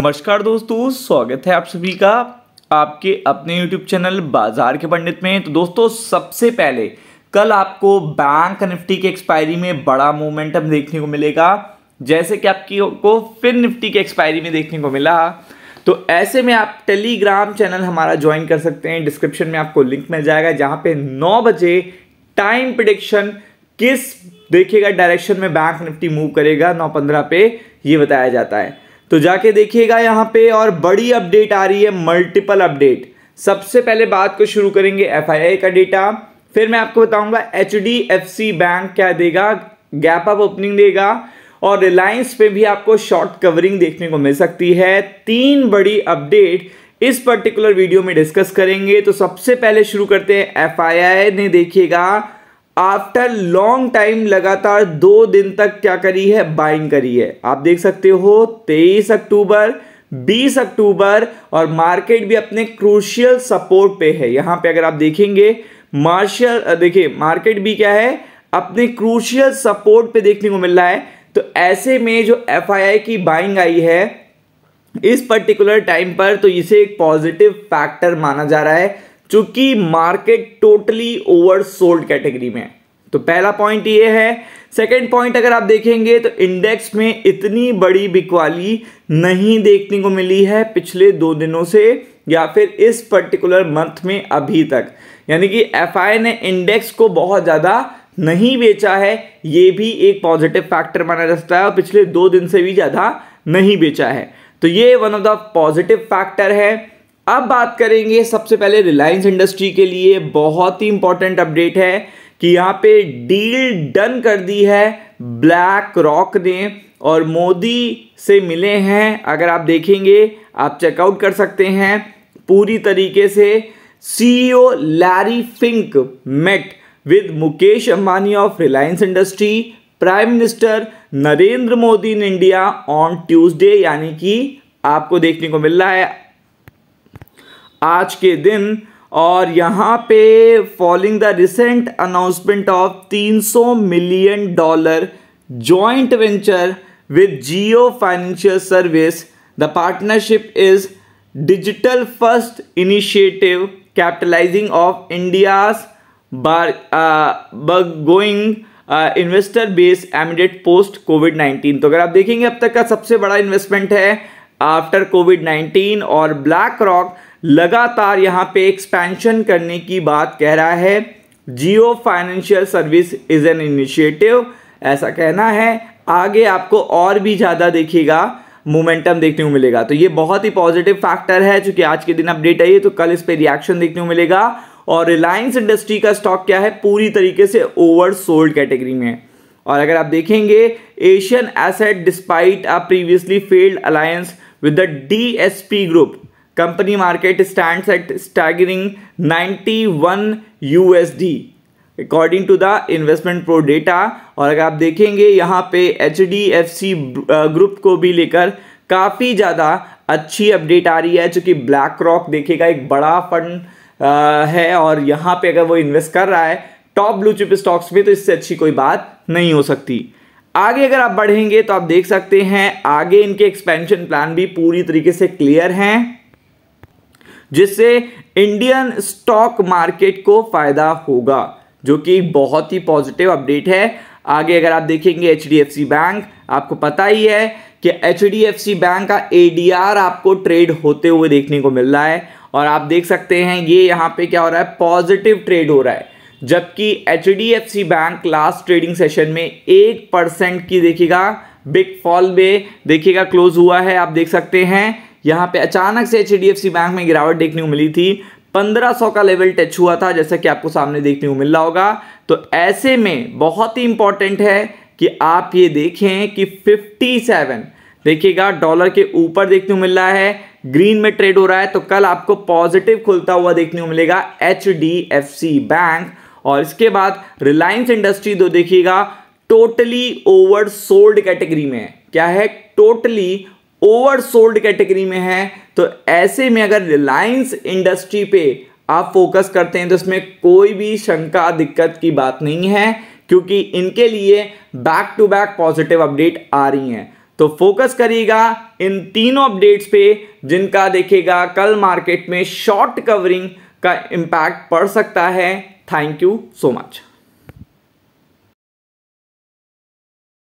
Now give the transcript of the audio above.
नमस्कार दोस्तों स्वागत है आप सभी का आपके अपने YouTube चैनल बाजार के पंडित में तो दोस्तों सबसे पहले कल आपको बैंक निफ्टी के एक्सपायरी में बड़ा मोमेंटम देखने को मिलेगा जैसे कि आपकी को फिर निफ्टी के एक्सपायरी में देखने को मिला तो ऐसे में आप टेलीग्राम चैनल हमारा ज्वाइन कर सकते हैं डिस्क्रिप्शन में आपको लिंक मिल जाएगा जहां पे 9 बजे टाइम प्रिडिक्शन किस देखिएगा डायरेक्शन में बैंक निफ्टी मूव करेगा 9:15 पे ये बताया जाता है तो जाके देखिएगा यहाँ पे और बड़ी अपडेट आ रही है मल्टीपल अपडेट सबसे पहले बात को शुरू करेंगे एफ का डेटा फिर मैं आपको बताऊंगा एच बैंक क्या देगा गैप अप ओपनिंग देगा और रिलायंस पे भी आपको शॉर्ट कवरिंग देखने को मिल सकती है तीन बड़ी अपडेट इस पर्टिकुलर वीडियो में डिस्कस करेंगे तो सबसे पहले शुरू करते हैं एफ ने देखिएगा आफ्टर लॉन्ग टाइम लगातार दो दिन तक क्या करी है बाइंग करी है आप देख सकते हो 23 अक्टूबर 20 अक्टूबर और मार्केट भी अपने क्रूशियल सपोर्ट पे है यहां पे अगर आप देखेंगे मार्शल देखिए मार्केट भी क्या है अपने क्रूशियल सपोर्ट पे देखने को मिल रहा है तो ऐसे में जो एफ की बाइंग आई है इस पर्टिकुलर टाइम पर तो इसे एक पॉजिटिव फैक्टर माना जा रहा है चूंकि मार्केट टोटली ओवरसोल्ड कैटेगरी में है तो पहला पॉइंट ये है सेकेंड पॉइंट अगर आप देखेंगे तो इंडेक्स में इतनी बड़ी बिकवाली नहीं देखने को मिली है पिछले दो दिनों से या फिर इस पर्टिकुलर मंथ में अभी तक यानी कि एफ ने इंडेक्स को बहुत ज़्यादा नहीं बेचा है ये भी एक पॉजिटिव फैक्टर माना जाता है और पिछले दो दिन से भी ज़्यादा नहीं बेचा है तो ये one of the positive factor है अब बात करेंगे सबसे पहले रिलायंस इंडस्ट्री के लिए बहुत ही इंपॉर्टेंट अपडेट है कि यहाँ पे डील डन कर दी है ब्लैक रॉक ने और मोदी से मिले हैं अगर आप देखेंगे आप चेकआउट कर सकते हैं पूरी तरीके से CEO Larry Fink met with Mukesh Ambani of Reliance Industry prime minister Narendra Modi in India on Tuesday यानी कि आपको देखने को मिल रहा है आज के दिन और यहाँ पे following the recent announcement of 300 million dollar joint venture with Jio financial service the partnership is digital first initiative capitalizing of India's going investor base amidst post Covid 19 तो अगर आप देखेंगे अब तक का सबसे बड़ा इन्वेस्टमेंट है आफ्टर कोविड 19 और ब्लैक रॉक लगातार यहाँ पे एक्सपेंशन करने की बात कह रहा है Jio financial service is an initiative ऐसा कहना है आगे आपको और भी ज़्यादा देखिएगा मोमेंटम देखने को मिलेगा तो ये बहुत ही पॉजिटिव फैक्टर है चूंकि आज के दिन अपडेट आई है तो कल इस पर रिएक्शन देखने को मिलेगा और रिलायंस इंडस्ट्री का स्टॉक क्या है पूरी तरीके से ओवर सोल्ड कैटेगरी में और अगर आप देखेंगे Asian asset despite a previously failed alliance with the D group at staggering ninety one U 91 D according to the investment pro data और अगर आप देखेंगे यहाँ पे एच ग्रुप uh, को भी लेकर काफ़ी ज़्यादा अच्छी अपडेट आ रही है चूँकि ब्लैक रॉक देखेगा एक बड़ा फंड uh, है और यहाँ पे अगर वो इन्वेस्ट कर रहा है टॉप ब्लू चिप स्टॉक्स में तो इससे अच्छी कोई बात नहीं हो सकती आगे अगर आप बढ़ेंगे तो आप देख सकते हैं आगे इनके एक्सपेंशन प्लान भी पूरी तरीके से क्लियर हैं जिससे इंडियन स्टॉक मार्केट को फायदा होगा जो कि बहुत ही पॉजिटिव अपडेट है आगे अगर आप देखेंगे एच बैंक आपको पता ही है कि एच बैंक का ए आपको ट्रेड होते हुए देखने को मिल रहा है और आप देख सकते हैं ये यहाँ पे क्या हो रहा है पॉजिटिव ट्रेड हो रहा है जबकि H bank last trading session में एक परसेंट की देखिएगा बिग फॉल में देखिएगा क्लोज हुआ है आप देख सकते हैं यहाँ पे अचानक से एच बैंक में गिरावट देखने को मिली थी 1500 का लेवल टच हुआ था जैसा कि आपको सामने देखने को मिल रहा होगा तो ऐसे में बहुत ही इंपॉर्टेंट है कि आप ये देखें कि 57 देखिएगा डॉलर के ऊपर देखने को मिल रहा है ग्रीन में ट्रेड हो रहा है तो कल आपको पॉजिटिव खुलता हुआ देखने को मिलेगा एच बैंक और इसके बाद रिलायंस इंडस्ट्री दो देखिएगा टोटली ओवर सोल्ड कैटेगरी में है क्या है टोटली ओवर सोल्ड कैटेगरी में है तो ऐसे में अगर रिलायंस इंडस्ट्री पे आप फोकस करते हैं तो इसमें कोई भी शंका दिक्कत की बात नहीं है क्योंकि इनके लिए back to back positive update आ रही हैं तो फोकस करिएगा इन तीनों अपडेट्स पे जिनका देखेगा कल मार्केट में शॉर्ट कवरिंग का इम्पैक्ट पड़ सकता है थैंक यू सो मच